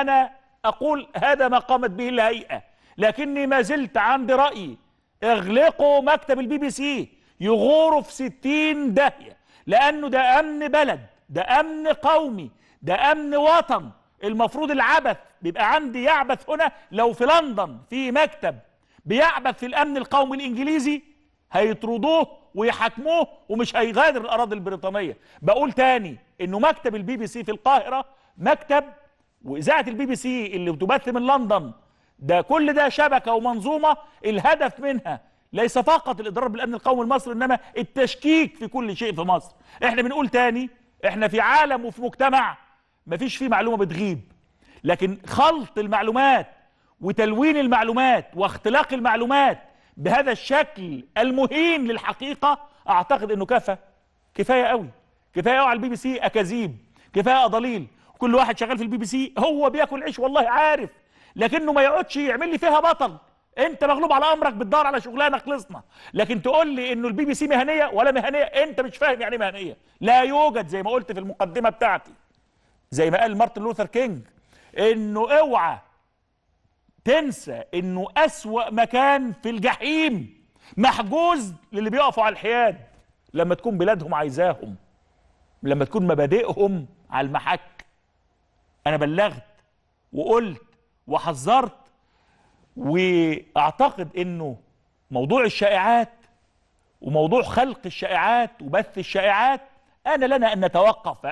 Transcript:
أنا أقول هذا ما قامت به الهيئة لكني ما زلت عند رأيي اغلقوا مكتب البي بي سي يغوروا في ستين داهية لأنه ده أمن بلد ده أمن قومي ده أمن وطن المفروض العبث بيبقى عندي يعبث هنا لو في لندن في مكتب بيعبث في الأمن القومي الإنجليزي هيطردوه ويحاكموه ومش هيغادر الأراضي البريطانية بقول تاني إنه مكتب البي بي سي في القاهرة مكتب واذاعه البي بي سي اللي بتبث من لندن ده كل ده شبكه ومنظومه الهدف منها ليس فقط الاضرار بالامن القومي المصري انما التشكيك في كل شيء في مصر احنا بنقول تاني احنا في عالم وفي مجتمع مفيش فيه معلومه بتغيب لكن خلط المعلومات وتلوين المعلومات واختلاق المعلومات بهذا الشكل المهين للحقيقه اعتقد انه كفى كفايه قوي كفايه قوي على البي بي سي اكاذيب كفايه اضاليل كل واحد شغال في البي بي سي هو بياكل عيش والله عارف لكنه ما يقعدش يعمل لي فيها بطل انت مغلوب على امرك بتدور على شغلانه خلصنا لكن تقول لي انه البي بي سي مهنيه ولا مهنيه انت مش فاهم يعني إيه مهنيه لا يوجد زي ما قلت في المقدمه بتاعتي زي ما قال مارتن لوثر كينج انه اوعى تنسى انه اسوا مكان في الجحيم محجوز للي بيقفوا على الحياد لما تكون بلادهم عايزاهم لما تكون مبادئهم على المحك انا بلغت وقلت وحذرت واعتقد انه موضوع الشائعات وموضوع خلق الشائعات وبث الشائعات انا لنا ان نتوقف